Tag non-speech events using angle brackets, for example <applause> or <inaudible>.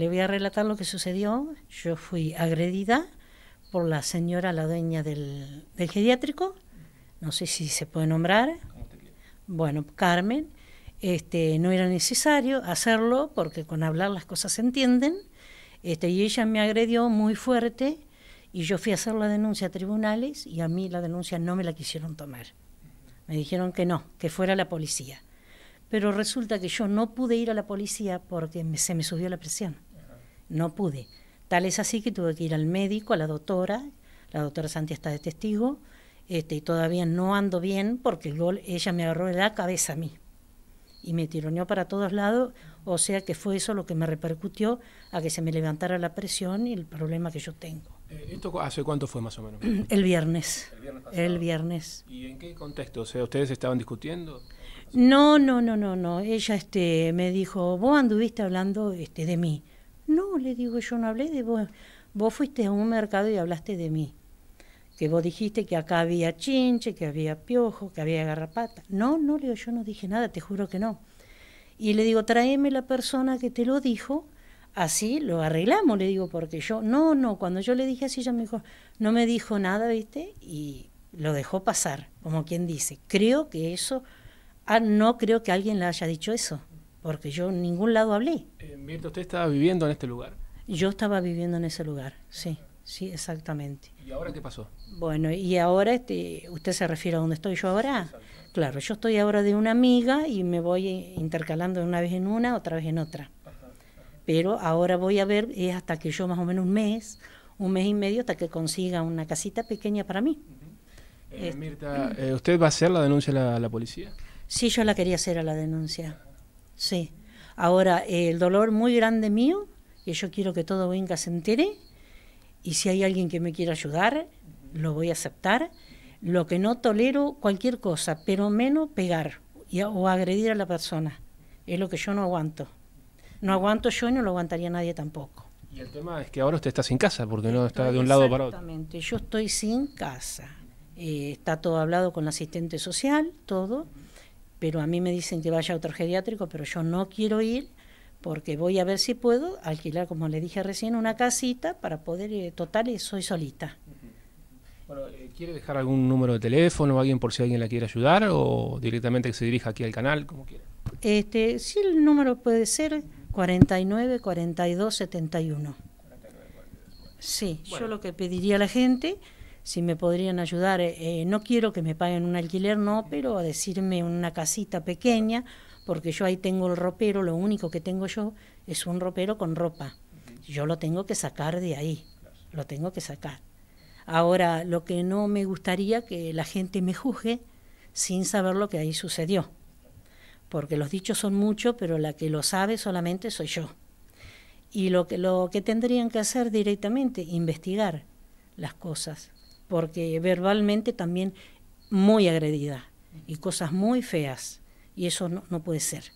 Le voy a relatar lo que sucedió. Yo fui agredida por la señora, la dueña del, del geriátrico. No sé si se puede nombrar. Bueno, Carmen. Este, no era necesario hacerlo porque con hablar las cosas se entienden. Este, y ella me agredió muy fuerte y yo fui a hacer la denuncia a tribunales y a mí la denuncia no me la quisieron tomar. Me dijeron que no, que fuera la policía. Pero resulta que yo no pude ir a la policía porque se me subió la presión. No pude. Tal es así que tuve que ir al médico, a la doctora, la doctora Santi está de testigo, este, y todavía no ando bien porque el gol, ella me agarró la cabeza a mí y me tironeó para todos lados, o sea que fue eso lo que me repercutió a que se me levantara la presión y el problema que yo tengo. Eh, ¿Esto hace cuánto fue más o menos? <clears throat> El viernes. El viernes. ¿Y en qué contexto? O sea, ¿ustedes estaban discutiendo? No, no, no, no, no. Ella este, me dijo, vos anduviste hablando este, de mí. No, le digo, yo no hablé de vos. Vos fuiste a un mercado y hablaste de mí. Que vos dijiste que acá había chinche, que había piojo, que había garrapata. No, no, le yo no dije nada, te juro que no. Y le digo, tráeme la persona que te lo dijo, así lo arreglamos, le digo, porque yo, no, no, cuando yo le dije así, ella me dijo, no me dijo nada, ¿viste? Y lo dejó pasar, como quien dice. Creo que eso, ah, no creo que alguien le haya dicho eso porque yo en ningún lado hablé. Eh, Mirta, ¿usted estaba viviendo en este lugar? Yo estaba viviendo en ese lugar, sí, sí, exactamente. ¿Y ahora qué pasó? Bueno, y ahora, este, ¿usted se refiere a dónde estoy yo ahora? Claro, yo estoy ahora de una amiga y me voy intercalando una vez en una, otra vez en otra. Pero ahora voy a ver, es hasta que yo más o menos un mes, un mes y medio, hasta que consiga una casita pequeña para mí. Eh, este. Mirta, eh, ¿usted va a hacer la denuncia a la policía? Sí, yo la quería hacer a la denuncia. Sí. Ahora, eh, el dolor muy grande mío, que yo quiero que todo Venga se entere, y si hay alguien que me quiera ayudar, lo voy a aceptar. Lo que no tolero, cualquier cosa, pero menos pegar o agredir a la persona. Es lo que yo no aguanto. No aguanto yo y no lo aguantaría nadie tampoco. Y el tema es que ahora usted está sin casa, porque no está de un lado para otro. Exactamente, yo estoy sin casa. Eh, está todo hablado con la asistente social, todo pero a mí me dicen que vaya a otro geriátrico, pero yo no quiero ir porque voy a ver si puedo alquilar, como le dije recién, una casita para poder, eh, total, eh, soy solita. Bueno, eh, ¿quiere dejar algún número de teléfono o alguien por si alguien la quiere ayudar o directamente que se dirija aquí al canal, como quiera? Este, sí, el número puede ser 49 42 71. Sí, yo lo que pediría a la gente si me podrían ayudar. Eh, eh, no quiero que me paguen un alquiler, no, pero a decirme una casita pequeña, porque yo ahí tengo el ropero, lo único que tengo yo es un ropero con ropa. Yo lo tengo que sacar de ahí, lo tengo que sacar. Ahora, lo que no me gustaría que la gente me juzgue sin saber lo que ahí sucedió, porque los dichos son muchos, pero la que lo sabe solamente soy yo. Y lo que, lo que tendrían que hacer directamente, investigar las cosas, porque verbalmente también muy agredida y cosas muy feas, y eso no, puede ser.